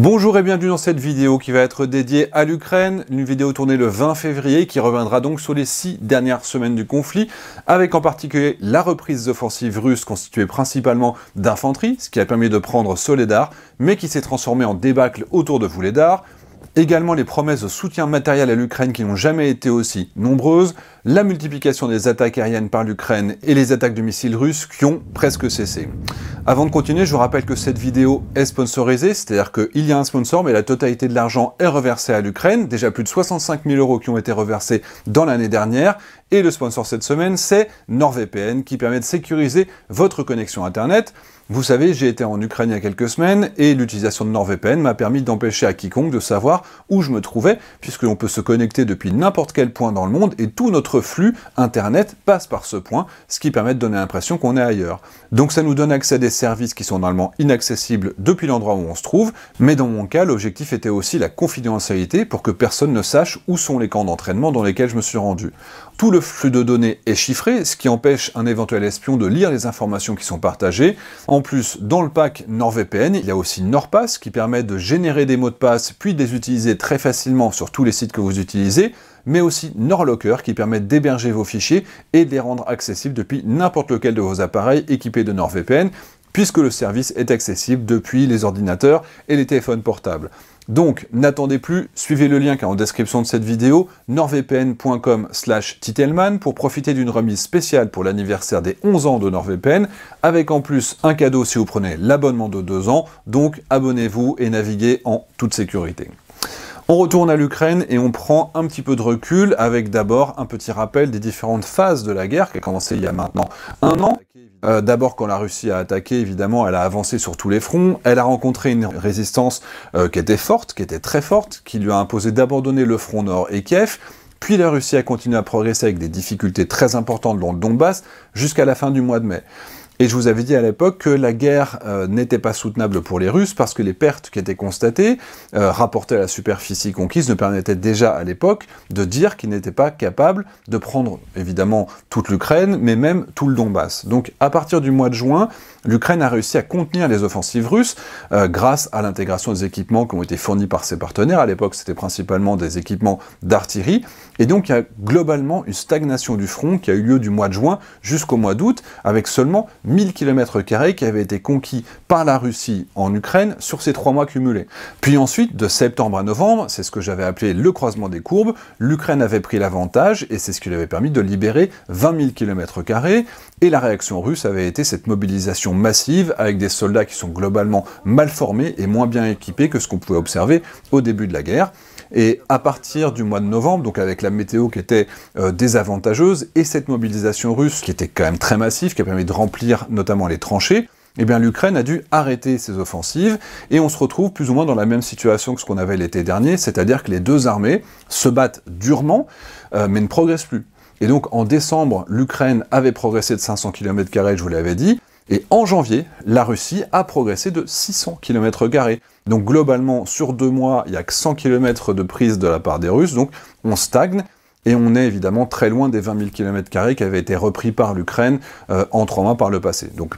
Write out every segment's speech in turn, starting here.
Bonjour et bienvenue dans cette vidéo qui va être dédiée à l'Ukraine, une vidéo tournée le 20 février qui reviendra donc sur les six dernières semaines du conflit, avec en particulier la reprise offensive russe constituée principalement d'infanterie, ce qui a permis de prendre Soledar, mais qui s'est transformée en débâcle autour de Vouledar, Également les promesses de soutien matériel à l'Ukraine qui n'ont jamais été aussi nombreuses, la multiplication des attaques aériennes par l'Ukraine et les attaques de missiles russes qui ont presque cessé. Avant de continuer, je vous rappelle que cette vidéo est sponsorisée, c'est-à-dire qu'il y a un sponsor, mais la totalité de l'argent est reversée à l'Ukraine, déjà plus de 65 000 euros qui ont été reversés dans l'année dernière, et le sponsor cette semaine, c'est NordVPN qui permet de sécuriser votre connexion Internet. Vous savez, j'ai été en Ukraine il y a quelques semaines et l'utilisation de NordVPN m'a permis d'empêcher à quiconque de savoir où je me trouvais, puisque l'on peut se connecter depuis n'importe quel point dans le monde et tout notre flux Internet passe par ce point, ce qui permet de donner l'impression qu'on est ailleurs. Donc ça nous donne accès à des services qui sont normalement inaccessibles depuis l'endroit où on se trouve, mais dans mon cas, l'objectif était aussi la confidentialité pour que personne ne sache où sont les camps d'entraînement dans lesquels je me suis rendu. Tout le flux de données est chiffré, ce qui empêche un éventuel espion de lire les informations qui sont partagées. En plus, dans le pack NordVPN, il y a aussi NordPass qui permet de générer des mots de passe puis de les utiliser très facilement sur tous les sites que vous utilisez mais aussi NordLocker qui permet d'héberger vos fichiers et de les rendre accessibles depuis n'importe lequel de vos appareils équipés de NordVPN puisque le service est accessible depuis les ordinateurs et les téléphones portables. Donc n'attendez plus, suivez le lien qui est en description de cette vidéo, nordvpn.com slash titelman pour profiter d'une remise spéciale pour l'anniversaire des 11 ans de NordVPN, avec en plus un cadeau si vous prenez l'abonnement de 2 ans, donc abonnez-vous et naviguez en toute sécurité. On retourne à l'Ukraine et on prend un petit peu de recul avec d'abord un petit rappel des différentes phases de la guerre qui a commencé il y a maintenant un an. Euh, d'abord, quand la Russie a attaqué, évidemment, elle a avancé sur tous les fronts. Elle a rencontré une résistance euh, qui était forte, qui était très forte, qui lui a imposé d'abandonner le front nord et Kiev. Puis la Russie a continué à progresser avec des difficultés très importantes dans le Donbass jusqu'à la fin du mois de mai. Et je vous avais dit à l'époque que la guerre euh, n'était pas soutenable pour les Russes parce que les pertes qui étaient constatées, euh, rapportées à la superficie conquise, ne permettaient déjà à l'époque de dire qu'ils n'étaient pas capables de prendre évidemment toute l'Ukraine, mais même tout le Donbass. Donc à partir du mois de juin, l'Ukraine a réussi à contenir les offensives russes euh, grâce à l'intégration des équipements qui ont été fournis par ses partenaires. À l'époque, c'était principalement des équipements d'artillerie. Et donc il y a globalement une stagnation du front qui a eu lieu du mois de juin jusqu'au mois d'août, avec seulement 1000 km qui avaient été conquis par la Russie en Ukraine sur ces trois mois cumulés. Puis ensuite, de septembre à novembre, c'est ce que j'avais appelé le croisement des courbes, l'Ukraine avait pris l'avantage et c'est ce qui lui avait permis de libérer 20 000 km et la réaction russe avait été cette mobilisation massive avec des soldats qui sont globalement mal formés et moins bien équipés que ce qu'on pouvait observer au début de la guerre. Et à partir du mois de novembre, donc avec la météo qui était euh, désavantageuse et cette mobilisation russe qui était quand même très massive, qui a permis de remplir notamment les tranchées, eh bien l'Ukraine a dû arrêter ses offensives et on se retrouve plus ou moins dans la même situation que ce qu'on avait l'été dernier, c'est-à-dire que les deux armées se battent durement euh, mais ne progressent plus. Et donc en décembre, l'Ukraine avait progressé de 500 km, je vous l'avais dit. Et en janvier, la Russie a progressé de 600 km carrés. Donc globalement, sur deux mois, il n'y a que 100 km de prise de la part des Russes, donc on stagne. Et on est évidemment très loin des 20 000 km qui avaient été repris par l'Ukraine euh, en trois mois par le passé. Donc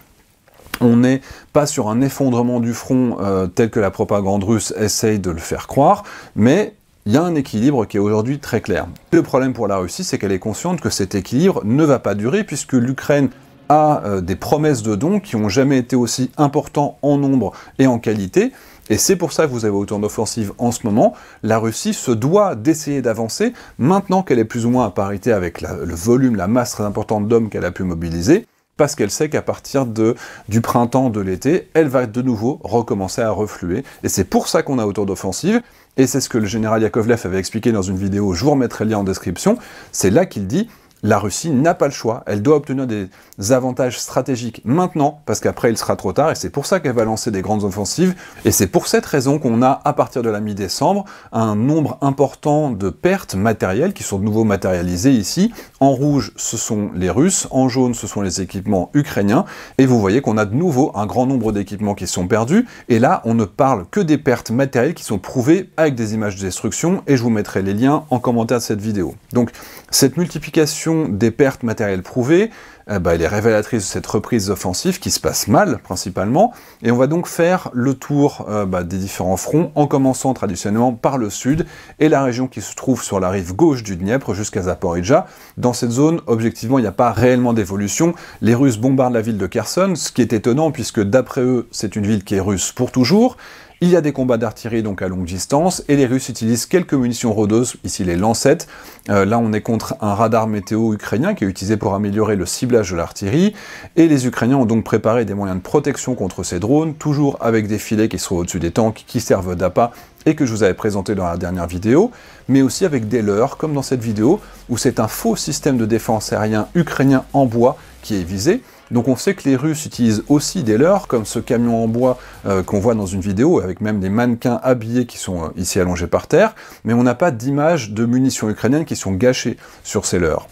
on n'est pas sur un effondrement du front euh, tel que la propagande russe essaye de le faire croire, mais il y a un équilibre qui est aujourd'hui très clair. Le problème pour la Russie, c'est qu'elle est consciente que cet équilibre ne va pas durer puisque l'Ukraine à euh, des promesses de dons qui n'ont jamais été aussi importants en nombre et en qualité. Et c'est pour ça que vous avez autant d'offensives en ce moment. La Russie se doit d'essayer d'avancer maintenant qu'elle est plus ou moins à parité avec le volume, la masse très importante d'hommes qu'elle a pu mobiliser parce qu'elle sait qu'à partir de, du printemps, de l'été, elle va de nouveau recommencer à refluer. Et c'est pour ça qu'on a autant d'offensives. Et c'est ce que le général Yakovlev avait expliqué dans une vidéo, je vous remettrai le lien en description. C'est là qu'il dit la Russie n'a pas le choix. Elle doit obtenir des avantages stratégiques maintenant, parce qu'après il sera trop tard, et c'est pour ça qu'elle va lancer des grandes offensives. Et c'est pour cette raison qu'on a, à partir de la mi-décembre, un nombre important de pertes matérielles qui sont de nouveau matérialisées ici. En rouge, ce sont les Russes, en jaune, ce sont les équipements ukrainiens, et vous voyez qu'on a de nouveau un grand nombre d'équipements qui sont perdus, et là, on ne parle que des pertes matérielles qui sont prouvées avec des images de destruction, et je vous mettrai les liens en commentaire de cette vidéo. Donc, cette multiplication des pertes matérielles prouvées, eh ben, elle est révélatrice de cette reprise offensive qui se passe mal principalement. Et on va donc faire le tour euh, bah, des différents fronts en commençant traditionnellement par le sud et la région qui se trouve sur la rive gauche du Dniepr jusqu'à Zaporizhia. Dans cette zone, objectivement, il n'y a pas réellement d'évolution. Les Russes bombardent la ville de Kherson, ce qui est étonnant puisque d'après eux, c'est une ville qui est russe pour toujours. Il y a des combats d'artillerie donc à longue distance et les Russes utilisent quelques munitions rôdeuses, ici les lancettes. Euh, là on est contre un radar météo ukrainien qui est utilisé pour améliorer le ciblage de l'artillerie et les Ukrainiens ont donc préparé des moyens de protection contre ces drones, toujours avec des filets qui sont au-dessus des tanks qui servent d'appât et que je vous avais présenté dans la dernière vidéo, mais aussi avec des leurres comme dans cette vidéo où c'est un faux système de défense aérien ukrainien en bois qui est visé. Donc on sait que les Russes utilisent aussi des leurs, comme ce camion en bois euh, qu'on voit dans une vidéo, avec même des mannequins habillés qui sont euh, ici allongés par terre, mais on n'a pas d'image de munitions ukrainiennes qui sont gâchées sur ces leurs.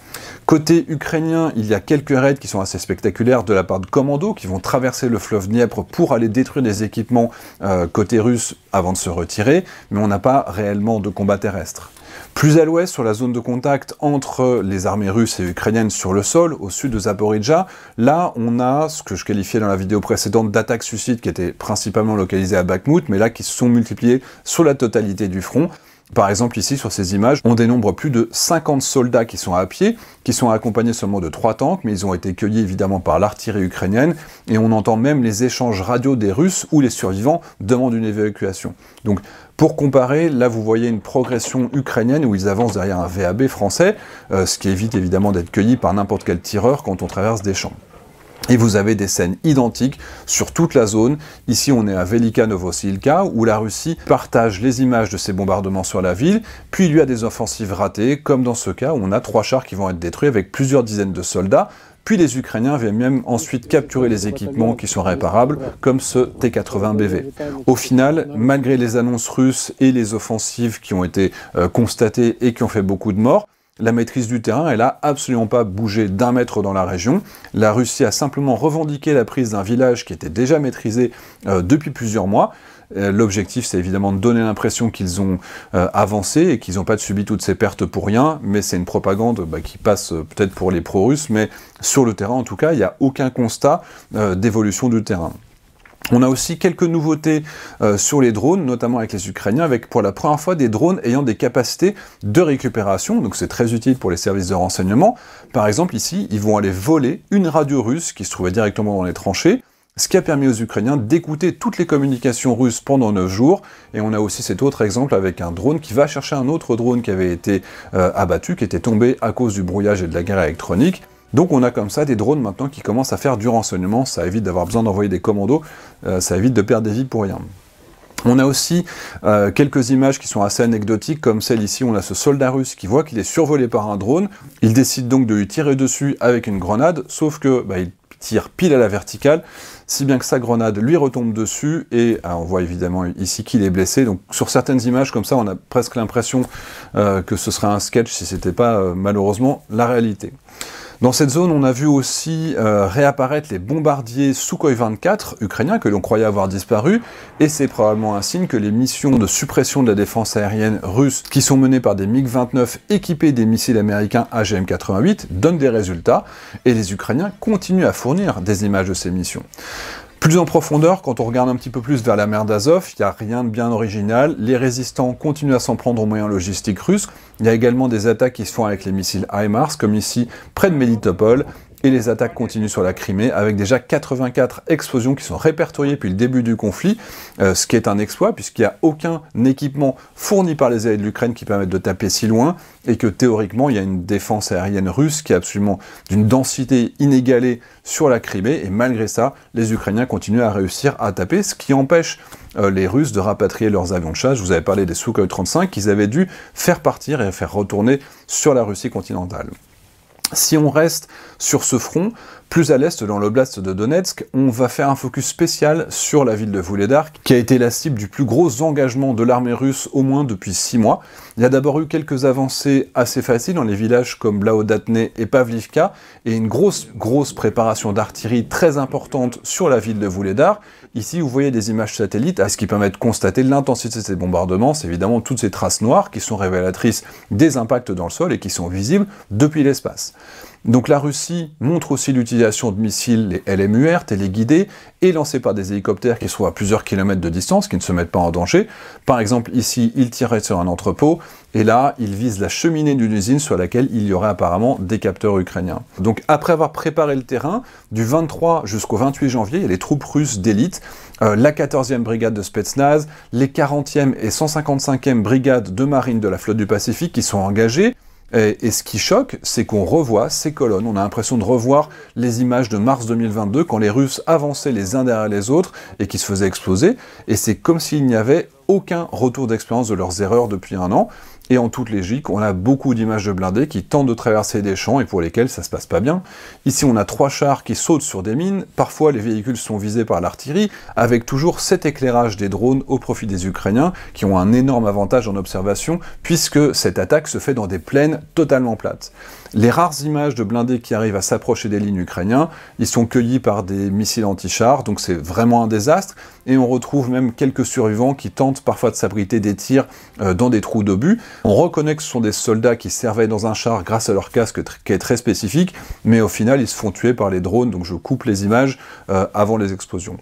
Côté ukrainien, il y a quelques raids qui sont assez spectaculaires de la part de commandos qui vont traverser le fleuve Dniepr pour aller détruire des équipements euh, côté russe avant de se retirer, mais on n'a pas réellement de combat terrestre. Plus à l'ouest, sur la zone de contact entre les armées russes et ukrainiennes sur le sol, au sud de Zaporizhzhia, là on a ce que je qualifiais dans la vidéo précédente d'attaques suicides qui étaient principalement localisées à Bakhmut, mais là qui se sont multipliées sur la totalité du front. Par exemple, ici, sur ces images, on dénombre plus de 50 soldats qui sont à pied, qui sont accompagnés seulement de trois tanks, mais ils ont été cueillis évidemment par l'artillerie ukrainienne, et on entend même les échanges radio des Russes où les survivants demandent une évacuation. Donc, pour comparer, là, vous voyez une progression ukrainienne où ils avancent derrière un VAB français, euh, ce qui évite évidemment d'être cueillis par n'importe quel tireur quand on traverse des champs. Et vous avez des scènes identiques sur toute la zone. Ici, on est à Velika Novosilka, où la Russie partage les images de ses bombardements sur la ville, puis il y a des offensives ratées, comme dans ce cas où on a trois chars qui vont être détruits avec plusieurs dizaines de soldats, puis les Ukrainiens viennent même ensuite capturer les équipements qui sont réparables, comme ce T-80BV. Au final, malgré les annonces russes et les offensives qui ont été euh, constatées et qui ont fait beaucoup de morts, la maîtrise du terrain, elle a absolument pas bougé d'un mètre dans la région. La Russie a simplement revendiqué la prise d'un village qui était déjà maîtrisé euh, depuis plusieurs mois. Euh, l'objectif, c'est évidemment de donner l'impression qu'ils ont euh, avancé et qu'ils n'ont pas subi toutes ces pertes pour rien, mais c'est une propagande bah, qui passe peut-être pour les pro-russes, mais sur le terrain, en tout cas, il n'y a aucun constat d'évolution du terrain. On a aussi quelques nouveautés euh, sur les drones, notamment avec les Ukrainiens, avec pour la première fois des drones ayant des capacités de récupération. Donc c'est très utile pour les services de renseignement. Par exemple ici, ils vont aller voler une radio russe qui se trouvait directement dans les tranchées ce qui a permis aux Ukrainiens d'écouter toutes les communications russes pendant 9 jours. Et on a aussi cet autre exemple avec un drone qui va chercher un autre drone qui avait été euh, abattu, qui était tombé à cause du brouillage et de la guerre électronique. Donc on a comme ça des drones maintenant qui commencent à faire du renseignement, ça évite d'avoir besoin d'envoyer des commandos, euh, ça évite de perdre des vies pour rien. On a aussi euh, quelques images qui sont assez anecdotiques, comme celle ici, on a ce soldat russe qui voit qu'il est survolé par un drone, il décide donc de lui tirer dessus avec une grenade, sauf que bah, il tire pile à la verticale, si bien que sa grenade lui retombe dessus, et ah, on voit évidemment ici qu'il est blessé, donc sur certaines images comme ça, on a presque l'impression euh, que ce serait un sketch si ce n'était pas malheureusement la réalité. Dans cette zone, on a vu aussi euh, réapparaître les bombardiers Sukhoi 24 ukrainiens que l'on croyait avoir disparu, et c'est probablement un signe que les missions de suppression de la défense aérienne russe, qui sont menées par des MiG-29 équipés des missiles américains AGM-88, donnent des résultats, et les Ukrainiens continuent à fournir des images de ces missions. Plus en profondeur, quand on regarde un petit peu plus vers la mer d'Azov, il n'y a rien de bien original. Les résistants continuent à s'en prendre aux moyens logistiques russes. Il y a également des attaques qui se font avec les missiles HIMARS, comme ici près de Melitopol et les attaques continuent sur la Crimée avec déjà 84 explosions qui sont répertoriées depuis le début du conflit, euh, ce qui est un exploit puisqu'il n'y a aucun équipement fourni par les alliés de l'Ukraine qui permette de taper si loin et que théoriquement il y a une défense aérienne russe qui est absolument d'une densité inégalée sur la Crimée et malgré ça les Ukrainiens continuent à réussir à taper, ce qui empêche euh, les Russes de rapatrier leurs avions de chasse. Je vous avais parlé des Sukhoi 35 qu'ils avaient dû faire partir et faire retourner sur la Russie continentale. Si on reste sur ce front, plus à l'est, dans l'oblast de Donetsk, on va faire un focus spécial sur la ville de Vouledar, qui a été la cible du plus gros engagement de l'armée russe au moins depuis six mois. Il y a d'abord eu quelques avancées assez faciles dans les villages comme Blaodatne et Pavlivka, et une grosse, grosse préparation d'artillerie très importante sur la ville de Vouledar. Ici, vous voyez des images satellites, à ce qui permet de constater l'intensité de ces bombardements. C'est évidemment toutes ces traces noires qui sont révélatrices des impacts dans le sol et qui sont visibles depuis l'espace. Donc la Russie montre aussi l'utilisation de missiles, les LMUR, téléguidés, et lancés par des hélicoptères qui sont à plusieurs kilomètres de distance, qui ne se mettent pas en danger. Par exemple, ici, ils tiraient sur un entrepôt, et là, ils visent la cheminée d'une usine sur laquelle il y aurait apparemment des capteurs ukrainiens. Donc après avoir préparé le terrain, du 23 jusqu'au 28 janvier, il y a les troupes russes d'élite, euh, la 14e brigade de Spetsnaz, les 40e et 155e brigades de marine de la flotte du Pacifique qui sont engagées. Et, ce qui choque, c'est qu'on revoit ces colonnes. On a l'impression de revoir les images de mars 2022 quand les Russes avançaient les uns derrière les autres et qui se faisaient exploser. Et c'est comme s'il n'y avait aucun retour d'expérience de leurs erreurs depuis un an. Et en toute logique, on a beaucoup d'images de blindés qui tentent de traverser des champs et pour lesquels ça se passe pas bien. Ici, on a trois chars qui sautent sur des mines. Parfois, les véhicules sont visés par l'artillerie, avec toujours cet éclairage des drones au profit des Ukrainiens, qui ont un énorme avantage en observation, puisque cette attaque se fait dans des plaines totalement plates. Les rares images de blindés qui arrivent à s'approcher des lignes ukrainiennes ils sont cueillis par des missiles anti-chars, donc c'est vraiment un désastre. Et on retrouve même quelques survivants qui tentent parfois de s'abriter des tirs euh, dans des trous d'obus. On reconnaît que ce sont des soldats qui servaient dans un char grâce à leur casque qui est très spécifique, mais au final ils se font tuer par les drones, donc je coupe les images euh, avant les explosions.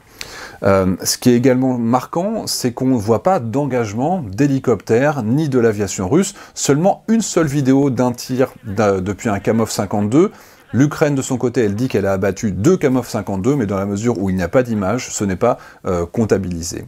Euh, ce qui est également marquant, c'est qu'on ne voit pas d'engagement d'hélicoptère, ni de l'aviation russe, seulement une seule vidéo d'un tir depuis un Kamov 52 L'Ukraine, de son côté, elle dit qu'elle a abattu deux Kamov 52, mais dans la mesure où il n'y a pas d'image, ce n'est pas euh, comptabilisé.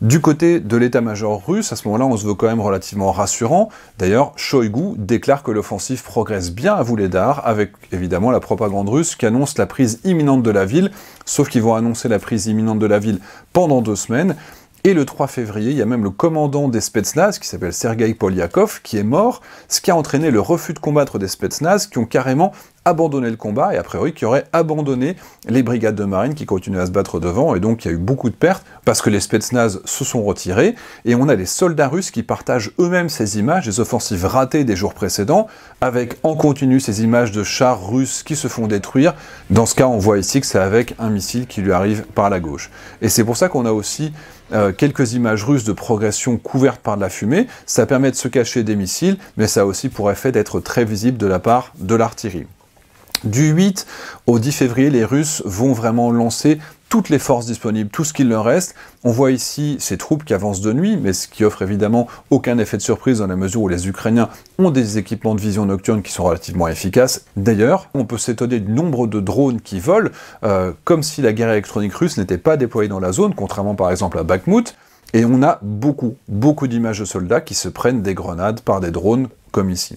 Du côté de l'état-major russe, à ce moment-là, on se veut quand même relativement rassurant. D'ailleurs, Shoigu déclare que l'offensive progresse bien à d'art, avec évidemment la propagande russe qui annonce la prise imminente de la ville, sauf qu'ils vont annoncer la prise imminente de la ville pendant deux semaines. Et le 3 février, il y a même le commandant des Spetsnaz, qui s'appelle Sergei Polyakov, qui est mort, ce qui a entraîné le refus de combattre des Spetsnaz, qui ont carrément abandonner le combat et a priori qui aurait abandonné les brigades de marine qui continuaient à se battre devant et donc il y a eu beaucoup de pertes parce que les Spetsnaz se sont retirés et on a les soldats russes qui partagent eux-mêmes ces images des offensives ratées des jours précédents avec en continu ces images de chars russes qui se font détruire. Dans ce cas, on voit ici que c'est avec un missile qui lui arrive par la gauche. Et c'est pour ça qu'on a aussi euh, quelques images russes de progression couverte par de la fumée. Ça permet de se cacher des missiles, mais ça a aussi pour effet d'être très visible de la part de l'artillerie. Du 8 au 10 février, les Russes vont vraiment lancer toutes les forces disponibles, tout ce qu'il leur reste. On voit ici ces troupes qui avancent de nuit, mais ce qui offre évidemment aucun effet de surprise dans la mesure où les Ukrainiens ont des équipements de vision nocturne qui sont relativement efficaces. D'ailleurs, on peut s'étonner du nombre de drones qui volent, euh, comme si la guerre électronique russe n'était pas déployée dans la zone, contrairement par exemple à Bakhmut. Et on a beaucoup, beaucoup d'images de soldats qui se prennent des grenades par des drones comme ici.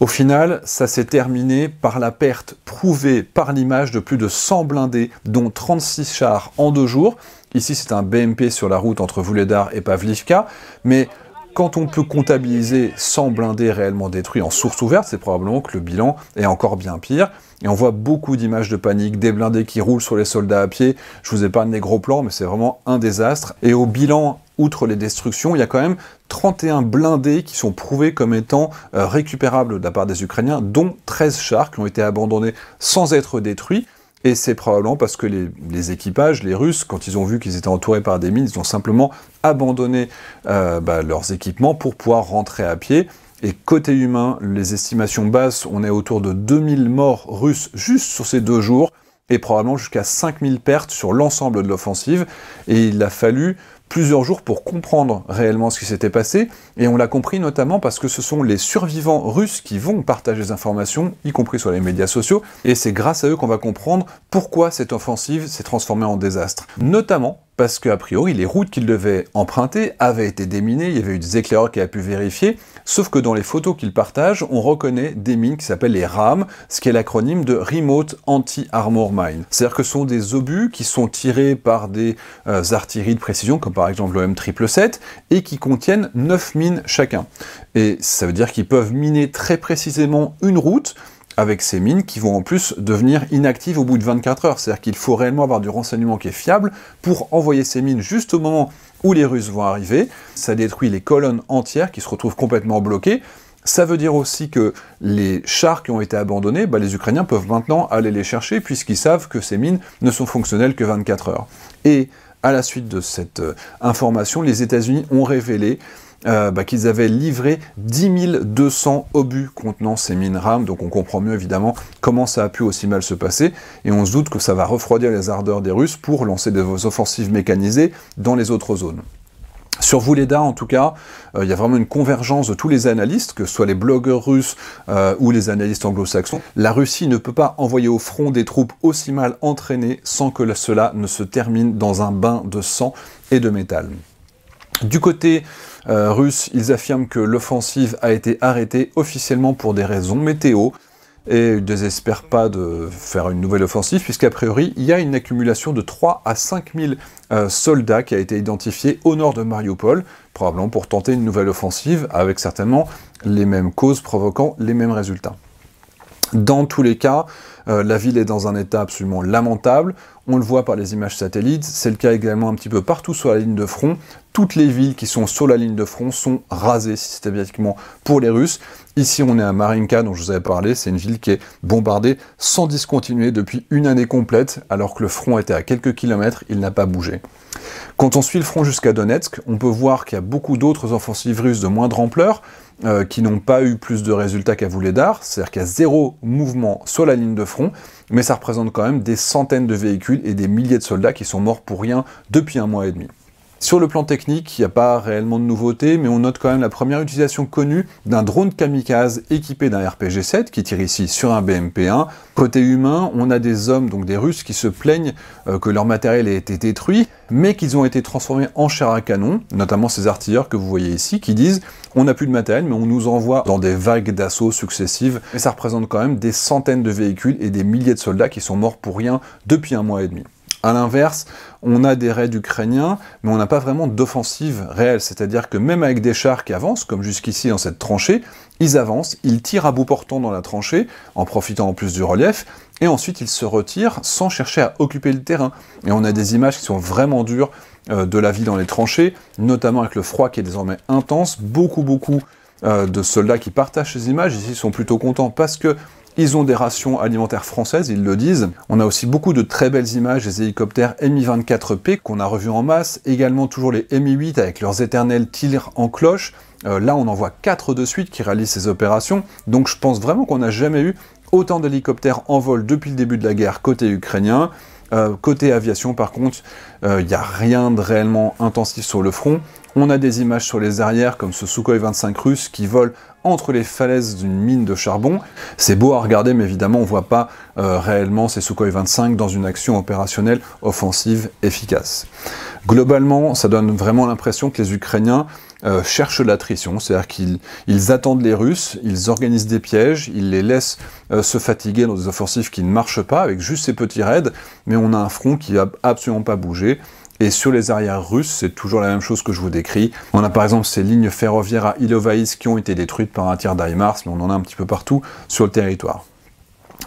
Au final, ça s'est terminé par la perte prouvée par l'image de plus de 100 blindés, dont 36 chars en deux jours. Ici, c'est un BMP sur la route entre Vouledar et Pavlivka, mais quand on peut comptabiliser sans blindés réellement détruits en source ouverte, c'est probablement que le bilan est encore bien pire. Et on voit beaucoup d'images de panique, des blindés qui roulent sur les soldats à pied. Je vous ai pas des gros plans, mais c'est vraiment un désastre. Et au bilan outre les destructions, il y a quand même 31 blindés qui sont prouvés comme étant euh, récupérables de la part des Ukrainiens, dont 13 chars qui ont été abandonnés sans être détruits. Et c'est probablement parce que les, les, équipages, les Russes, quand ils ont vu qu'ils étaient entourés par des mines, ils ont simplement abandonner euh, bah, leurs équipements pour pouvoir rentrer à pied. Et côté humain, les estimations basses, on est autour de 2000 morts russes juste sur ces deux jours, et probablement jusqu'à 5000 pertes sur l'ensemble de l'offensive. Et il a fallu plusieurs jours pour comprendre réellement ce qui s'était passé, et on l'a compris notamment parce que ce sont les survivants russes qui vont partager les informations, y compris sur les médias sociaux, et c'est grâce à eux qu'on va comprendre pourquoi cette offensive s'est transformée en désastre. Notamment parce qu'a priori, les routes qu'il devait emprunter avaient été déminées, il y avait eu des éclaireurs qui a pu vérifier, sauf que dans les photos qu'il partage, on reconnaît des mines qui s'appellent les RAM, ce qui est l'acronyme de Remote Anti-Armor Mine. C'est-à-dire que ce sont des obus qui sont tirés par des euh, artilleries de précision, comme par exemple l'OM777, et qui contiennent 9 mines chacun. Et ça veut dire qu'ils peuvent miner très précisément une route, avec ces mines qui vont en plus devenir inactives au bout de 24 heures. C'est-à-dire qu'il faut réellement avoir du renseignement qui est fiable pour envoyer ces mines juste au moment où les Russes vont arriver. Ça détruit les colonnes entières qui se retrouvent complètement bloquées. Ça veut dire aussi que les chars qui ont été abandonnés, bah, les Ukrainiens peuvent maintenant aller les chercher puisqu'ils savent que ces mines ne sont fonctionnelles que 24 heures. Et à la suite de cette euh, information, les États-Unis ont révélé euh, bah, qu'ils avaient livré 10 200 obus contenant ces mines RAM. Donc on comprend mieux évidemment comment ça a pu aussi mal se passer. Et on se doute que ça va refroidir les ardeurs des Russes pour lancer des offensives mécanisées dans les autres zones. Sur Vouleda, en tout cas, euh, il y a vraiment une convergence de tous les analystes, que ce soit les blogueurs russes euh, ou les analystes anglo-saxons. La Russie ne peut pas envoyer au front des troupes aussi mal entraînées sans que cela ne se termine dans un bain de sang et de métal. Du côté euh, russes, ils affirment que l'offensive a été arrêtée officiellement pour des raisons météo et ils désespèrent pas de faire une nouvelle offensive puisqu'a priori il y a une accumulation de 3 à 5 000 euh, soldats qui a été identifiée au nord de Mariupol, probablement pour tenter une nouvelle offensive avec certainement les mêmes causes provoquant les mêmes résultats. Dans tous les cas, euh, la ville est dans un état absolument lamentable. On le voit par les images satellites. C'est le cas également un petit peu partout sur la ligne de front. Toutes les villes qui sont sur la ligne de front sont rasées systématiquement pour les Russes. Ici, on est à Marinka, dont je vous avais parlé. C'est une ville qui est bombardée sans discontinuer depuis une année complète, alors que le front était à quelques kilomètres. Il n'a pas bougé. Quand on suit le front jusqu'à Donetsk, on peut voir qu'il y a beaucoup d'autres offensives russes de moindre ampleur. Euh, qui n'ont pas eu plus de résultats qu'à Vouledar, c'est-à-dire qu'il y a zéro mouvement sur la ligne de front, mais ça représente quand même des centaines de véhicules et des milliers de soldats qui sont morts pour rien depuis un mois et demi. Sur le plan technique, il n'y a pas réellement de nouveauté, mais on note quand même la première utilisation connue d'un drone kamikaze équipé d'un RPG-7 qui tire ici sur un BMP-1. Côté humain, on a des hommes, donc des Russes, qui se plaignent euh, que leur matériel ait été détruit, mais qu'ils ont été transformés en chair à canon, notamment ces artilleurs que vous voyez ici, qui disent on n'a plus de matériel, mais on nous envoie dans des vagues d'assaut successives. Et ça représente quand même des centaines de véhicules et des milliers de soldats qui sont morts pour rien depuis un mois et demi. A l'inverse, on a des raids ukrainiens, mais on n'a pas vraiment d'offensive réelle. C'est-à-dire que même avec des chars qui avancent, comme jusqu'ici dans cette tranchée, ils avancent, ils tirent à bout portant dans la tranchée, en profitant en plus du relief, et ensuite ils se retirent sans chercher à occuper le terrain. Et on a des images qui sont vraiment dures euh, de la vie dans les tranchées, notamment avec le froid qui est désormais intense, beaucoup, beaucoup euh, de soldats qui partagent ces images, ici sont plutôt contents parce que ils ont des rations alimentaires françaises, ils le disent. On a aussi beaucoup de très belles images des hélicoptères Mi-24P qu'on a revus en masse, également toujours les Mi-8 avec leurs éternels tirs en cloche. Euh, là, on en voit 4 de suite qui réalisent ces opérations, donc je pense vraiment qu'on n'a jamais eu autant d'hélicoptères en vol depuis le début de la guerre côté ukrainien. Euh, côté aviation, par contre, il euh, n'y a rien de réellement intensif sur le front. On a des images sur les arrières comme ce Sukhoi 25 russe qui vole entre les falaises d'une mine de charbon. C'est beau à regarder, mais évidemment, on ne voit pas euh, réellement ces Sukhoi 25 dans une action opérationnelle offensive efficace. Globalement, ça donne vraiment l'impression que les Ukrainiens euh, cherchent l'attrition, c'est-à-dire qu'ils attendent les Russes, ils organisent des pièges, ils les laissent euh, se fatiguer dans des offensives qui ne marchent pas, avec juste ces petits raids, mais on a un front qui n'a absolument pas bougé, et sur les arrières russes, c'est toujours la même chose que je vous décris. On a par exemple ces lignes ferroviaires à Ilovaïs qui ont été détruites par un tir d'Aimars, mais on en a un petit peu partout sur le territoire.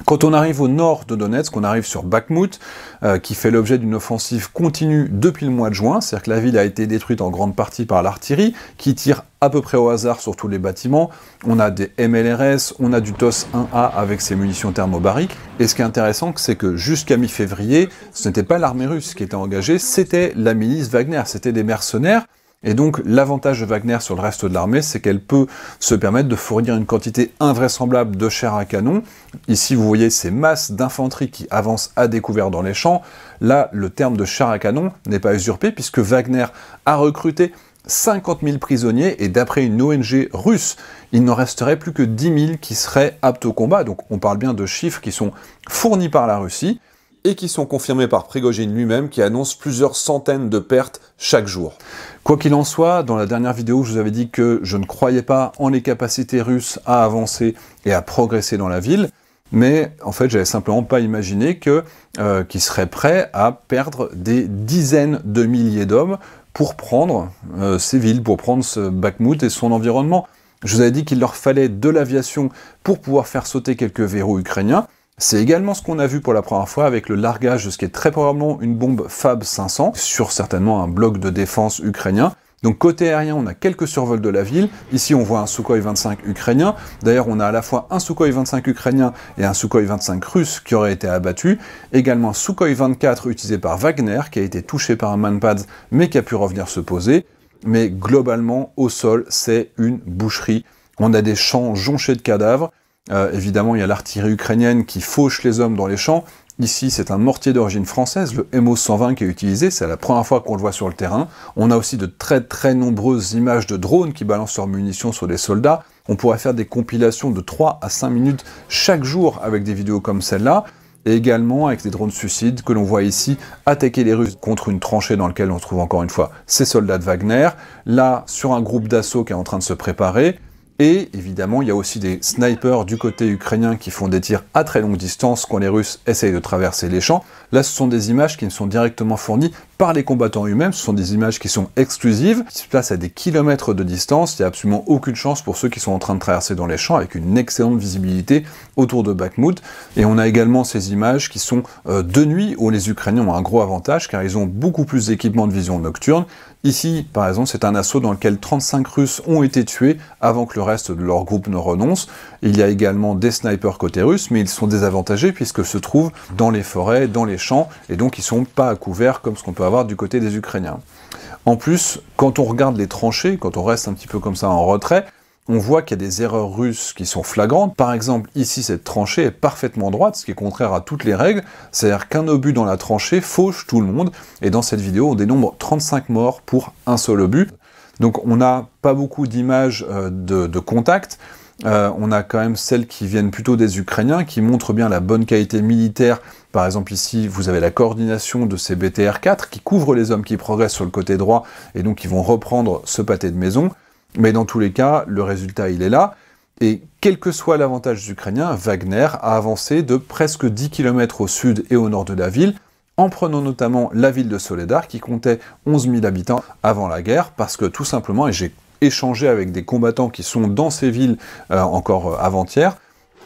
Quand on arrive au nord de Donetsk, on arrive sur Bakhmut, euh, qui fait l'objet d'une offensive continue depuis le mois de juin, c'est-à-dire que la ville a été détruite en grande partie par l'artillerie, qui tire à peu près au hasard sur tous les bâtiments. On a des MLRS, on a du TOS 1A avec ses munitions thermobariques. Et ce qui est intéressant, c'est que jusqu'à mi-février, ce n'était pas l'armée russe qui était engagée, c'était la milice Wagner, c'était des mercenaires et donc l'avantage de Wagner sur le reste de l'armée, c'est qu'elle peut se permettre de fournir une quantité invraisemblable de chars à canon. Ici, vous voyez ces masses d'infanterie qui avancent à découvert dans les champs. Là, le terme de chair à canon n'est pas usurpé puisque Wagner a recruté 50 000 prisonniers et d'après une ONG russe, il n'en resterait plus que 10 000 qui seraient aptes au combat. Donc on parle bien de chiffres qui sont fournis par la Russie et qui sont confirmés par Prigogine lui-même qui annonce plusieurs centaines de pertes chaque jour. Quoi qu'il en soit, dans la dernière vidéo, je vous avais dit que je ne croyais pas en les capacités russes à avancer et à progresser dans la ville. Mais en fait, j'avais simplement pas imaginé euh, qu'ils seraient prêts à perdre des dizaines de milliers d'hommes pour prendre euh, ces villes, pour prendre ce Bakhmut et son environnement. Je vous avais dit qu'il leur fallait de l'aviation pour pouvoir faire sauter quelques verrous ukrainiens. C'est également ce qu'on a vu pour la première fois avec le largage de ce qui est très probablement une bombe Fab 500 sur certainement un bloc de défense ukrainien. Donc côté aérien, on a quelques survols de la ville. Ici, on voit un Sukhoi 25 ukrainien. D'ailleurs, on a à la fois un Sukhoi 25 ukrainien et un Sukhoi 25 russe qui auraient été abattus. Également un Sukhoi 24 utilisé par Wagner qui a été touché par un manpad mais qui a pu revenir se poser. Mais globalement, au sol, c'est une boucherie. On a des champs jonchés de cadavres. Euh, évidemment, il y a l'artillerie ukrainienne qui fauche les hommes dans les champs. Ici, c'est un mortier d'origine française, le MO120 qui est utilisé. C'est la première fois qu'on le voit sur le terrain. On a aussi de très très nombreuses images de drones qui balancent leurs munitions sur des soldats. On pourrait faire des compilations de 3 à 5 minutes chaque jour avec des vidéos comme celle-là. Et également avec des drones suicides que l'on voit ici attaquer les Russes contre une tranchée dans laquelle on trouve encore une fois ces soldats de Wagner. Là, sur un groupe d'assaut qui est en train de se préparer. Et évidemment, il y a aussi des snipers du côté ukrainien qui font des tirs à très longue distance quand les Russes essayent de traverser les champs. Là, ce sont des images qui ne sont directement fournies par les combattants eux-mêmes. Ce sont des images qui sont exclusives, qui se placent à des kilomètres de distance. Il n'y a absolument aucune chance pour ceux qui sont en train de traverser dans les champs avec une excellente visibilité autour de Bakhmut. Et on a également ces images qui sont euh, de nuit où les Ukrainiens ont un gros avantage car ils ont beaucoup plus d'équipements de vision nocturne. Ici, par exemple, c'est un assaut dans lequel 35 Russes ont été tués avant que le reste de leur groupe ne renonce. Il y a également des snipers côté russe, mais ils sont désavantagés puisque se trouvent dans les forêts, dans les champs, et donc ils sont pas à couvert comme ce qu'on peut avoir du côté des Ukrainiens. En plus, quand on regarde les tranchées, quand on reste un petit peu comme ça en retrait, on voit qu'il y a des erreurs russes qui sont flagrantes. Par exemple, ici, cette tranchée est parfaitement droite, ce qui est contraire à toutes les règles. C'est-à-dire qu'un obus dans la tranchée fauche tout le monde. Et dans cette vidéo, on dénombre 35 morts pour un seul obus. Donc on n'a pas beaucoup d'images euh, de, de contact. Euh, on a quand même celles qui viennent plutôt des Ukrainiens, qui montrent bien la bonne qualité militaire. Par exemple ici, vous avez la coordination de ces BTR-4 qui couvrent les hommes qui progressent sur le côté droit et donc qui vont reprendre ce pâté de maison. Mais dans tous les cas, le résultat, il est là. Et quel que soit l'avantage ukrainien, Wagner a avancé de presque 10 km au sud et au nord de la ville, en prenant notamment la ville de Soledar, qui comptait 11 000 habitants avant la guerre, parce que tout simplement, et j'ai échanger avec des combattants qui sont dans ces villes euh, encore euh, avant-hier.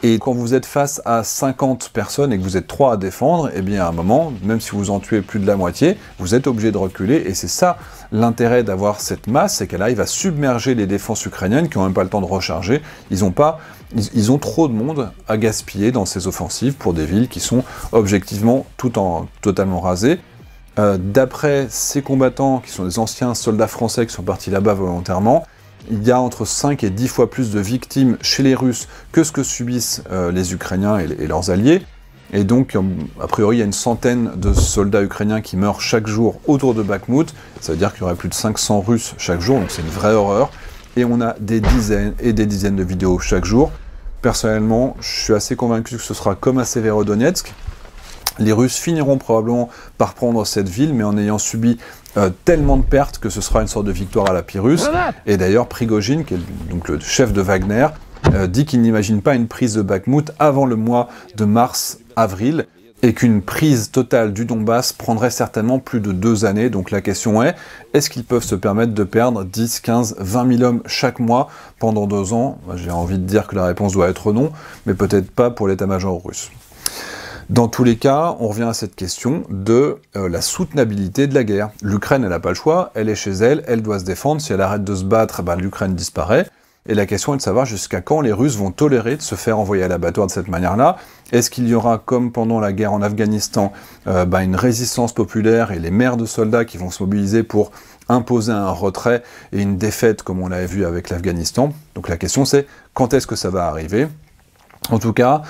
Et quand vous êtes face à 50 personnes et que vous êtes trois à défendre, et eh bien à un moment, même si vous en tuez plus de la moitié, vous êtes obligé de reculer. Et c'est ça l'intérêt d'avoir cette masse, c'est qu'elle arrive à submerger les défenses ukrainiennes qui n'ont même pas le temps de recharger. Ils ont, pas, ils, ont trop de monde à gaspiller dans ces offensives pour des villes qui sont objectivement tout en, totalement rasées. Euh, d'après ces combattants, qui sont des anciens soldats français qui sont partis là-bas volontairement, il y a entre 5 et 10 fois plus de victimes chez les Russes que ce que subissent euh, les Ukrainiens et, leurs alliés. Et donc, a priori, il y a une centaine de soldats ukrainiens qui meurent chaque jour autour de Bakhmut. Ça veut dire qu'il y aurait plus de 500 Russes chaque jour, donc c'est une vraie horreur. Et on a des dizaines et des dizaines de vidéos chaque jour. Personnellement, je suis assez convaincu que ce sera comme à Severodonetsk, les Russes finiront probablement par prendre cette ville, mais en ayant subi euh, tellement de pertes que ce sera une sorte de victoire à la Pyrrhus. Et d'ailleurs, Prigogine, qui est donc le chef de Wagner, euh, dit qu'il n'imagine pas une prise de Bakhmut avant le mois de mars-avril et qu'une prise totale du Donbass prendrait certainement plus de deux années. Donc la question est, est-ce qu'ils peuvent se permettre de perdre 10, 15, 20 000 hommes chaque mois pendant deux ans J'ai envie de dire que la réponse doit être non, mais peut-être pas pour l'état-major russe. Dans tous les cas, on revient à cette question de euh, la soutenabilité de la guerre. L'Ukraine, elle n'a pas le choix, elle est chez elle, elle doit se défendre, si elle arrête de se battre, ben, l'Ukraine disparaît. Et la question est de savoir jusqu'à quand les Russes vont tolérer de se faire envoyer à l'abattoir de cette manière-là. Est-ce qu'il y aura, comme pendant la guerre en Afghanistan, euh, ben, une résistance populaire et les mères de soldats qui vont se mobiliser pour imposer un retrait et une défaite comme on l'avait vu avec l'Afghanistan Donc la question c'est quand est-ce que ça va arriver en tout cas,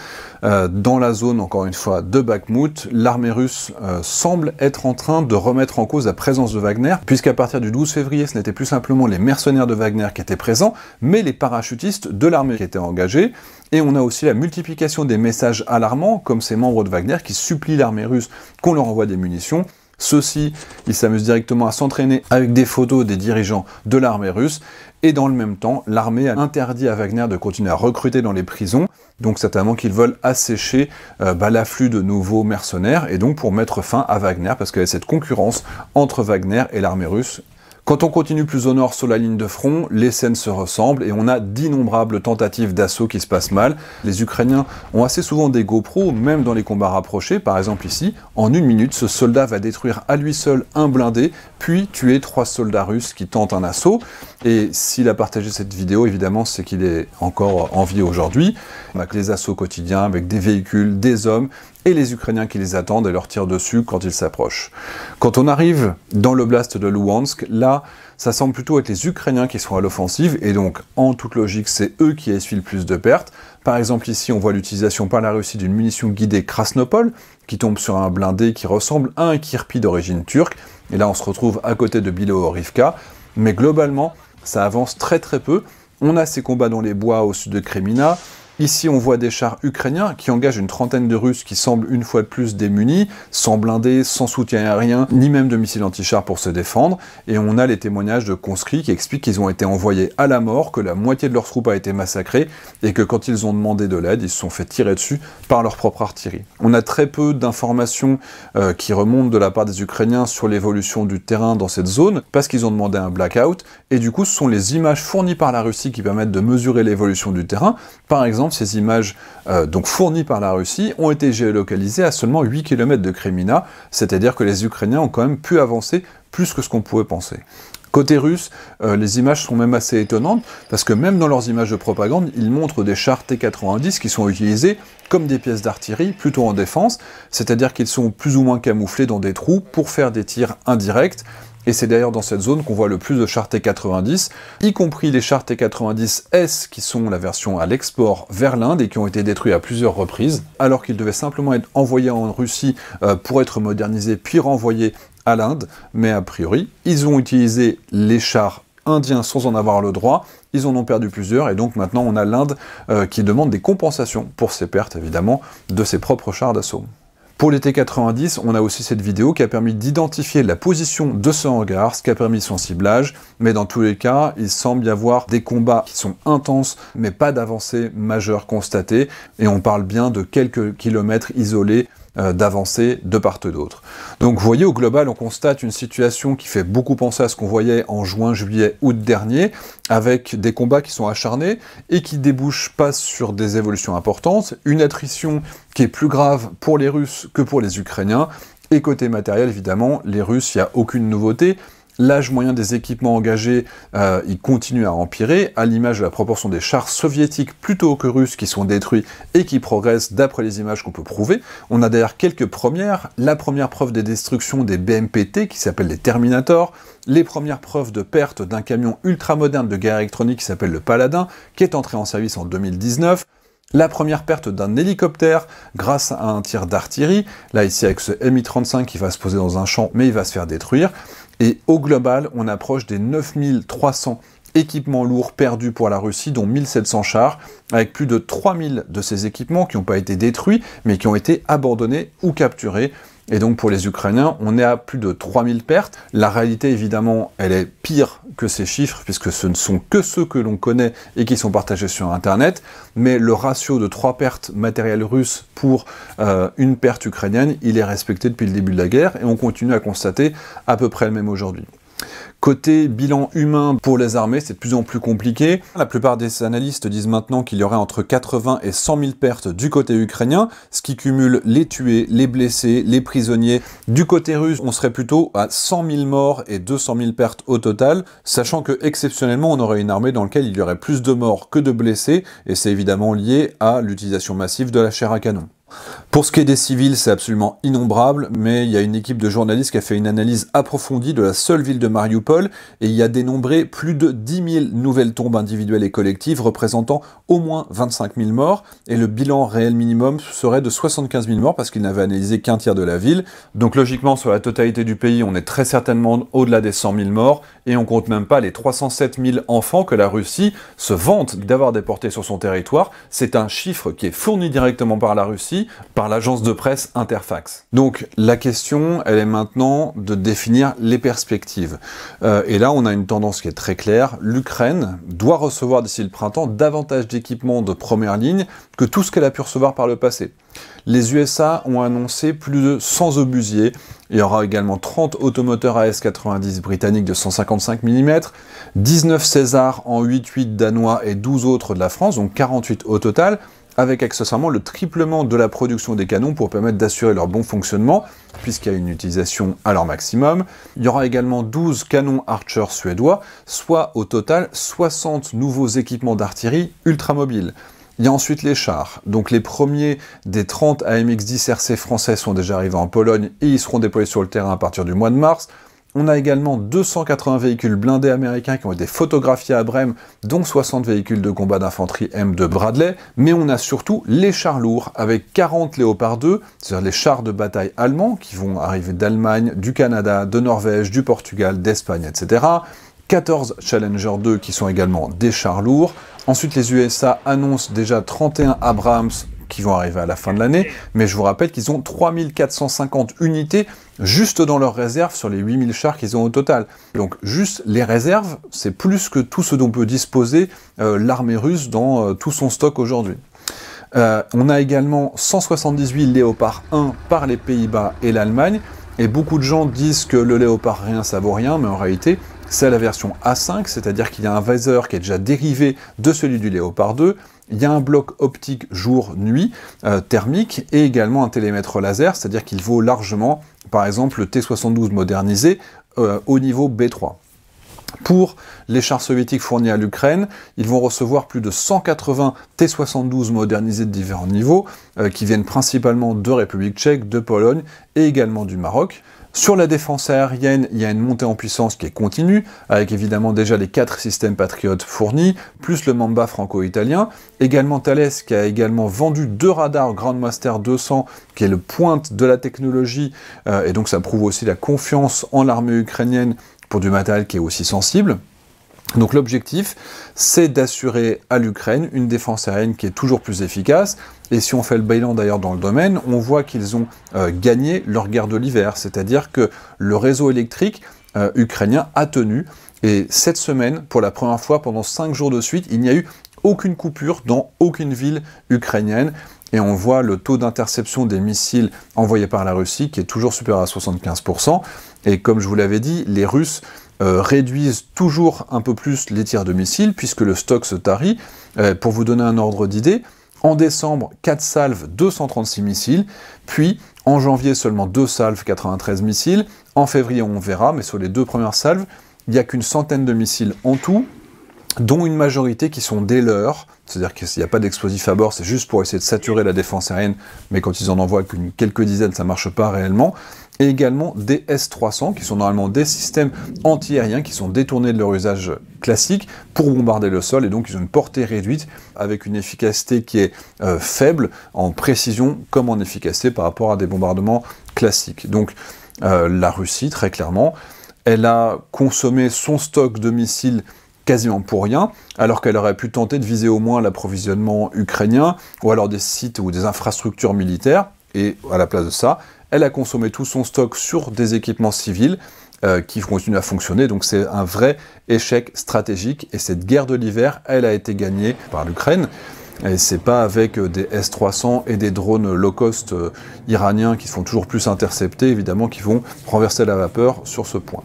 euh, dans la zone, encore une fois, de Bakhmut, l'armée russe euh, semble être en train de remettre en cause la présence de Wagner, puisqu'à partir du 12 février, ce n'était plus simplement les mercenaires de Wagner qui étaient présents, mais les parachutistes de l'armée qui étaient engagés. Et on a aussi la multiplication des messages alarmants, comme ces membres de Wagner qui supplient l'armée russe qu'on leur envoie des munitions. Ceux-ci, ils s'amusent directement à s'entraîner avec des photos des dirigeants de l'armée russe. Et dans le même temps, l'armée a interdit à Wagner de continuer à recruter dans les prisons, donc certainement qu'ils veulent assécher euh, l'afflux de nouveaux mercenaires, et donc pour mettre fin à Wagner, parce qu'il y a cette concurrence entre Wagner et l'armée russe quand on continue plus au nord sur la ligne de front, les scènes se ressemblent et on a d'innombrables tentatives d'assaut qui se passent mal. Les Ukrainiens ont assez souvent des GoPros, même dans les combats rapprochés. Par exemple ici, en une minute, ce soldat va détruire à lui seul un blindé, puis tuer trois soldats russes qui tentent un assaut. Et s'il a partagé cette vidéo, évidemment, c'est qu'il est encore en vie aujourd'hui. On a les assauts quotidiens avec des véhicules, des hommes, et les Ukrainiens qui les attendent et leur tirent dessus quand ils s'approchent. Quand on arrive dans l'oblast de Luhansk, là, ça semble plutôt être les Ukrainiens qui sont à l'offensive, et donc, en toute logique, c'est eux qui essuient le plus de pertes. Par exemple, ici, on voit l'utilisation par la Russie d'une munition guidée Krasnopol, qui tombe sur un blindé qui ressemble à un kirpi d'origine turque, et là, on se retrouve à côté de Bilohorivka. mais globalement, ça avance très très peu. On a ces combats dans les bois au sud de Kremina, Ici, on voit des chars ukrainiens qui engagent une trentaine de Russes qui semblent une fois de plus démunis, sans blindés, sans soutien aérien, ni même de missiles anti-chars pour se défendre. Et on a les témoignages de conscrits qui expliquent qu'ils ont été envoyés à la mort, que la moitié de leur troupes a été massacrée et que quand ils ont demandé de l'aide, ils se sont fait tirer dessus par leur propre artillerie. On a très peu d'informations euh, qui remontent de la part des Ukrainiens sur l'évolution du terrain dans cette zone parce qu'ils ont demandé un blackout. Et du coup, ce sont les images fournies par la Russie qui permettent de mesurer l'évolution du terrain. Par exemple, ces images euh, donc fournies par la Russie ont été géolocalisées à seulement 8 km de Kremina, c'est-à-dire que les Ukrainiens ont quand même pu avancer plus que ce qu'on pouvait penser. Côté russe, euh, les images sont même assez étonnantes, parce que même dans leurs images de propagande, ils montrent des chars T-90 qui sont utilisés comme des pièces d'artillerie, plutôt en défense, c'est-à-dire qu'ils sont plus ou moins camouflés dans des trous pour faire des tirs indirects, et c'est d'ailleurs dans cette zone qu'on voit le plus de chars T90, y compris les chars T90S qui sont la version à l'export vers l'Inde et qui ont été détruits à plusieurs reprises, alors qu'ils devaient simplement être envoyés en Russie euh, pour être modernisés puis renvoyés à l'Inde. Mais a priori, ils ont utilisé les chars indiens sans en avoir le droit. Ils en ont perdu plusieurs et donc maintenant on a l'Inde euh, qui demande des compensations pour ses pertes évidemment de ses propres chars d'assaut. Pour l'été 90, on a aussi cette vidéo qui a permis d'identifier la position de ce hangar, ce qui a permis son ciblage, mais dans tous les cas, il semble y avoir des combats qui sont intenses, mais pas d'avancées majeures constatées, et on parle bien de quelques kilomètres isolés euh, d'avancer de part et d'autre. Donc vous voyez, au global, on constate une situation qui fait beaucoup penser à ce qu'on voyait en juin, juillet, août dernier, avec des combats qui sont acharnés et qui débouchent pas sur des évolutions importantes, une attrition qui est plus grave pour les Russes que pour les Ukrainiens, et côté matériel, évidemment, les Russes, il n'y a aucune nouveauté. L'âge moyen des équipements engagés, euh, il continue à empirer, à l'image de la proportion des chars soviétiques plutôt que russes qui sont détruits et qui progressent d'après les images qu'on peut prouver. On a d'ailleurs quelques premières. La première preuve des destructions des BMPT qui s'appelle les Terminator, les premières preuves de perte d'un camion ultramoderne de guerre électronique qui s'appelle le Paladin, qui est entré en service en 2019. La première perte d'un hélicoptère grâce à un tir d'artillerie, là ici avec ce Mi-35 qui va se poser dans un champ mais il va se faire détruire. Et au global, on approche des 9300 équipements lourds perdus pour la Russie, dont 1700 chars, avec plus de 3000 de ces équipements qui n'ont pas été détruits, mais qui ont été abandonnés ou capturés et donc pour les Ukrainiens, on est à plus de 3000 pertes. La réalité, évidemment, elle est pire que ces chiffres, puisque ce ne sont que ceux que l'on connaît et qui sont partagés sur Internet. Mais le ratio de 3 pertes matérielles russes pour euh, une perte ukrainienne, il est respecté depuis le début de la guerre, et on continue à constater à peu près le même aujourd'hui. Côté bilan humain pour les armées, c'est de plus en plus compliqué. La plupart des analystes disent maintenant qu'il y aurait entre 80 et 100 000 pertes du côté ukrainien, ce qui cumule les tués, les blessés, les prisonniers. Du côté russe, on serait plutôt à 100 000 morts et 200 000 pertes au total, sachant que exceptionnellement, on aurait une armée dans laquelle il y aurait plus de morts que de blessés, et c'est évidemment lié à l'utilisation massive de la chair à canon. Pour ce qui est des civils, c'est absolument innombrable, mais il y a une équipe de journalistes qui a fait une analyse approfondie de la seule ville de Mariupol et y a dénombré plus de 10 000 nouvelles tombes individuelles et collectives représentant au moins 25 000 morts et le bilan réel minimum serait de 75 000 morts parce qu'ils n'avaient analysé qu'un tiers de la ville. Donc logiquement, sur la totalité du pays, on est très certainement au-delà des 100 000 morts et on compte même pas les 307 000 enfants que la Russie se vante d'avoir déportés sur son territoire. C'est un chiffre qui est fourni directement par la Russie, par l'agence de presse Interfax. Donc la question, elle est maintenant de définir les perspectives. Euh, et là, on a une tendance qui est très claire. L'Ukraine doit recevoir d'ici le printemps davantage d'équipements de première ligne que tout ce qu'elle a pu recevoir par le passé. Les USA ont annoncé plus de 100 obusiers. Il y aura également 30 automoteurs AS-90 britanniques de 155 mm, 19 César en 8-8 danois et 12 autres de la France, donc 48 au total avec accessoirement le triplement de la production des canons pour permettre d'assurer leur bon fonctionnement, puisqu'il y a une utilisation à leur maximum. Il y aura également 12 canons Archer suédois, soit au total 60 nouveaux équipements d'artillerie ultramobiles. Il y a ensuite les chars. Donc les premiers des 30 AMX-10 RC français sont déjà arrivés en Pologne et ils seront déployés sur le terrain à partir du mois de mars. On a également 280 véhicules blindés américains qui ont été photographiés à Brême, dont 60 véhicules de combat d'infanterie M2 Bradley, mais on a surtout les chars lourds avec 40 Léopard 2, c'est-à-dire les chars de bataille allemands qui vont arriver d'Allemagne, du Canada, de Norvège, du Portugal, d'Espagne, etc. 14 Challenger 2 qui sont également des chars lourds. Ensuite, les USA annoncent déjà 31 Abrams qui vont arriver à la fin de l'année, mais je vous rappelle qu'ils ont 3450 unités juste dans leurs réserves sur les 8000 chars qu'ils ont au total. Donc juste les réserves, c'est plus que tout ce dont peut disposer euh, l'armée russe dans euh, tout son stock aujourd'hui. Euh, on a également 178 Léopard 1 par les Pays-Bas et l'Allemagne, et beaucoup de gens disent que le Léopard rien ça vaut rien, mais en réalité c'est la version A5, c'est-à-dire qu'il y a un viseur qui est déjà dérivé de celui du Léopard 2, il y a un bloc optique jour-nuit euh, thermique et également un télémètre laser, c'est-à-dire qu'il vaut largement, par exemple, le T72 modernisé euh, au niveau B3. Pour les chars soviétiques fournis à l'Ukraine, ils vont recevoir plus de 180 T-72 modernisés de différents niveaux, euh, qui viennent principalement de République tchèque, de Pologne et également du Maroc. Sur la défense aérienne, il y a une montée en puissance qui est continue, avec évidemment déjà les quatre systèmes patriotes fournis, plus le Mamba franco-italien. Également Thales qui a également vendu deux radars Grandmaster 200, qui est le pointe de la technologie, euh, et donc ça prouve aussi la confiance en l'armée ukrainienne pour du matériel qui est aussi sensible. Donc l'objectif, c'est d'assurer à l'Ukraine une défense aérienne qui est toujours plus efficace. Et si on fait le bilan d'ailleurs dans le domaine, on voit qu'ils ont euh, gagné leur guerre de l'hiver, c'est-à-dire que le réseau électrique euh, ukrainien a tenu. Et cette semaine, pour la première fois pendant 5 jours de suite, il n'y a eu aucune coupure dans aucune ville ukrainienne. Et on voit le taux d'interception des missiles envoyés par la Russie qui est toujours supérieur à 75%. Et comme je vous l'avais dit, les Russes euh, réduisent toujours un peu plus les tirs de missiles, puisque le stock se tarit. Euh, pour vous donner un ordre d'idée, en décembre, 4 salves, 236 missiles, puis en janvier seulement 2 salves, 93 missiles, en février on verra, mais sur les deux premières salves, il n'y a qu'une centaine de missiles en tout, dont une majorité qui sont des leurs, c'est-à-dire qu'il n'y a pas d'explosifs à bord, c'est juste pour essayer de saturer la défense aérienne, mais quand ils en envoient qu'une quelques dizaines, ça ne marche pas réellement et également des S-300, qui sont normalement des systèmes antiaériens qui sont détournés de leur usage classique pour bombarder le sol, et donc ils ont une portée réduite avec une efficacité qui est euh, faible en précision comme en efficacité par rapport à des bombardements classiques. Donc euh, la Russie, très clairement, elle a consommé son stock de missiles quasiment pour rien, alors qu'elle aurait pu tenter de viser au moins l'approvisionnement ukrainien, ou alors des sites ou des infrastructures militaires, et à la place de ça, elle a consommé tout son stock sur des équipements civils euh, qui continuent à fonctionner. Donc c'est un vrai échec stratégique. Et cette guerre de l'hiver, elle a été gagnée par l'Ukraine. Et c'est pas avec euh, des S-300 et des drones low cost euh, iraniens qui sont toujours plus interceptés, évidemment, qui vont renverser la vapeur sur ce point.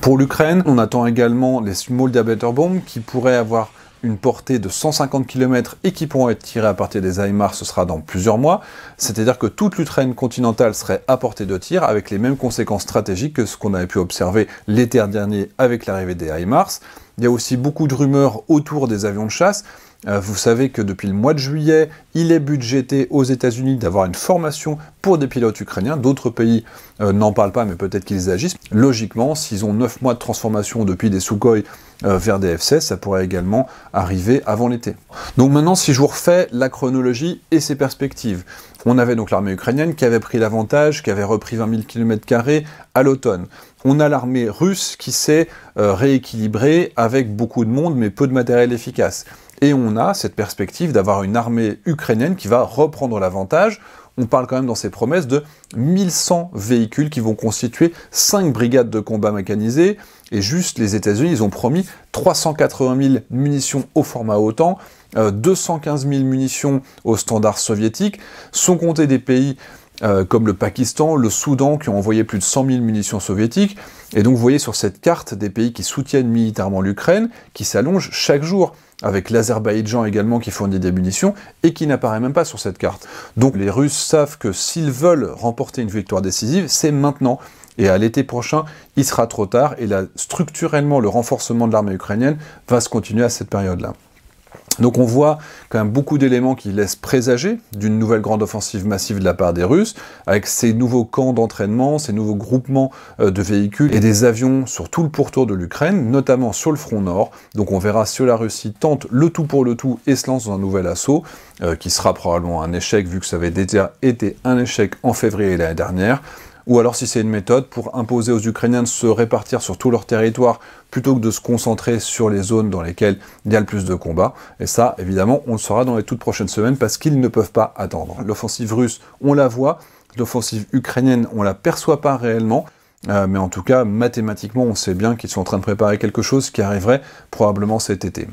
Pour l'Ukraine, on attend également les Small Diameter Bombs qui pourraient avoir une portée de 150 km et qui pourront être tirés à partir des iMars ce sera dans plusieurs mois. C'est-à-dire que toute l'Ukraine continentale serait à portée de tir avec les mêmes conséquences stratégiques que ce qu'on avait pu observer l'été dernier avec l'arrivée des Aymars. Il y a aussi beaucoup de rumeurs autour des avions de chasse. Euh, vous savez que depuis le mois de juillet, il est budgété aux États-Unis d'avoir une formation pour des pilotes ukrainiens. D'autres pays euh, n'en parlent pas, mais peut-être qu'ils agissent. Logiquement, s'ils ont 9 mois de transformation depuis des Sukhoi euh, vers des F-16, ça pourrait également arriver avant l'été. Donc maintenant, si je vous refais la chronologie et ses perspectives. On avait donc l'armée ukrainienne qui avait pris l'avantage, qui avait repris 20 000 km à l'automne. On a l'armée russe qui s'est rééquilibrée avec beaucoup de monde, mais peu de matériel efficace. Et on a cette perspective d'avoir une armée ukrainienne qui va reprendre l'avantage. On parle quand même dans ces promesses de 1100 véhicules qui vont constituer 5 brigades de combat mécanisées. Et juste les États-Unis, ils ont promis 380 000 munitions au format OTAN, 215 000 munitions au standard soviétique, sont comptés des pays euh, comme le Pakistan, le Soudan, qui ont envoyé plus de 100 000 munitions soviétiques. Et donc vous voyez sur cette carte des pays qui soutiennent militairement l'Ukraine, qui s'allongent chaque jour avec l'Azerbaïdjan également qui fournit des munitions et qui n'apparaît même pas sur cette carte. Donc les Russes savent que s'ils veulent remporter une victoire décisive, c'est maintenant. Et à l'été prochain, il sera trop tard et là, structurellement, le renforcement de l'armée ukrainienne va se continuer à cette période-là. Donc on voit quand même beaucoup d'éléments qui laissent présager d'une nouvelle grande offensive massive de la part des Russes, avec ces nouveaux camps d'entraînement, ces nouveaux groupements euh, de véhicules et des avions sur tout le pourtour de l'Ukraine, notamment sur le front nord. Donc on verra si la Russie tente le tout pour le tout et se lance dans un nouvel assaut, euh, qui sera probablement un échec vu que ça avait déjà été un échec en février l'année dernière ou alors si c'est une méthode pour imposer aux Ukrainiens de se répartir sur tout leur territoire plutôt que de se concentrer sur les zones dans lesquelles il y a le plus de combats. Et ça, évidemment, on le saura dans les toutes prochaines semaines parce qu'ils ne peuvent pas attendre. L'offensive russe, on la voit, l'offensive ukrainienne, on la perçoit pas réellement. Euh, mais en tout cas, mathématiquement, on sait bien qu'ils sont en train de préparer quelque chose qui arriverait probablement cet été.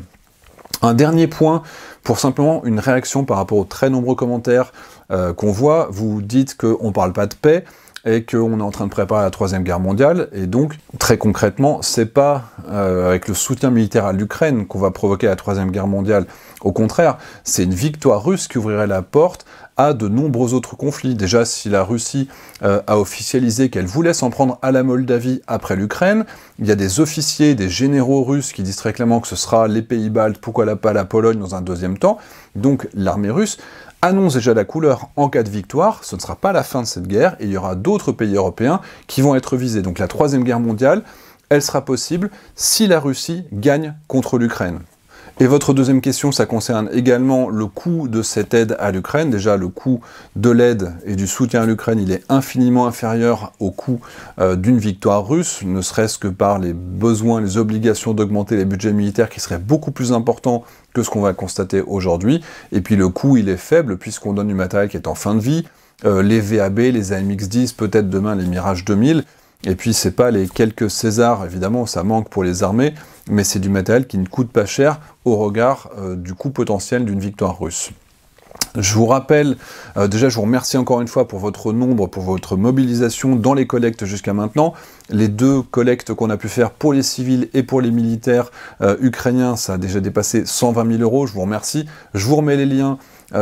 Un dernier point, pour simplement une réaction par rapport aux très nombreux commentaires euh, qu'on voit, vous dites qu'on ne parle pas de paix et qu'on est en train de préparer la Troisième Guerre mondiale. Et donc, très concrètement, c'est pas euh, avec le soutien militaire à l'Ukraine qu'on va provoquer la Troisième Guerre mondiale. Au contraire, c'est une victoire russe qui ouvrirait la porte à de nombreux autres conflits. Déjà, si la Russie euh, a officialisé qu'elle voulait s'en prendre à la Moldavie après l'Ukraine, il y a des officiers, des généraux russes qui disent très clairement que ce sera les pays baltes, pourquoi pas la Pologne dans un deuxième temps. Donc l'armée russe annonce déjà la couleur en cas de victoire, ce ne sera pas la fin de cette guerre, il y aura d'autres pays européens qui vont être visés. Donc la Troisième Guerre mondiale, elle sera possible si la Russie gagne contre l'Ukraine. Et votre deuxième question, ça concerne également le coût de cette aide à l'Ukraine. Déjà, le coût de l'aide et du soutien à l'Ukraine, il est infiniment inférieur au coût euh, d'une victoire russe, ne serait-ce que par les besoins, les obligations d'augmenter les budgets militaires qui seraient beaucoup plus importants que ce qu'on va constater aujourd'hui. Et puis le coût, il est faible puisqu'on donne du matériel qui est en fin de vie, euh, les VAB, les AMX-10, peut-être demain les Mirage 2000. Et puis c'est pas les quelques Césars, évidemment, ça manque pour les armées, mais c'est du matériel qui ne coûte pas cher au regard euh, du coût potentiel d'une victoire russe. Je vous rappelle, euh, déjà je vous remercie encore une fois pour votre nombre, pour votre mobilisation dans les collectes jusqu'à maintenant. Les deux collectes qu'on a pu faire pour les civils et pour les militaires euh, ukrainiens, ça a déjà dépassé 120 000 euros, je vous remercie. Je vous remets les liens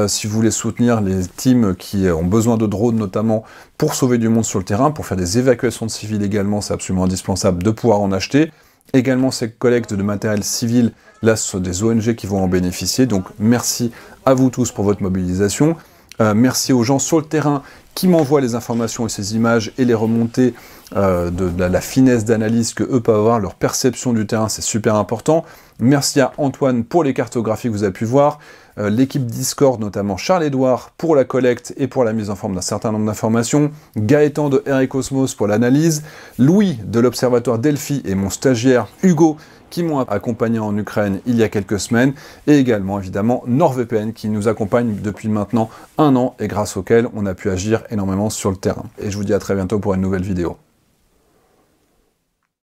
si vous voulez soutenir les teams qui ont besoin de drones notamment pour sauver du monde sur le terrain, pour faire des évacuations de civils également, c'est absolument indispensable de pouvoir en acheter également ces collectes de matériel civil. Là, ce sont des ONG qui vont en bénéficier. Donc merci à vous tous pour votre mobilisation. Euh, merci aux gens sur le terrain qui m'envoient les informations et ces images et les remontées euh, de, la, finesse d'analyse que eux peuvent avoir, leur perception du terrain, c'est super important. Merci à Antoine pour les cartographies que vous avez pu voir. Euh, l'équipe Discord, notamment Charles-Édouard pour la collecte et pour la mise en forme d'un certain nombre d'informations, Gaëtan de R Cosmos pour l'analyse, Louis de l'Observatoire Delphi et mon stagiaire Hugo qui m'ont accompagné en Ukraine il y a quelques semaines, et également évidemment NordVPN qui nous accompagne depuis maintenant un an et grâce auquel on a pu agir énormément sur le terrain. Et je vous dis à très bientôt pour une nouvelle vidéo.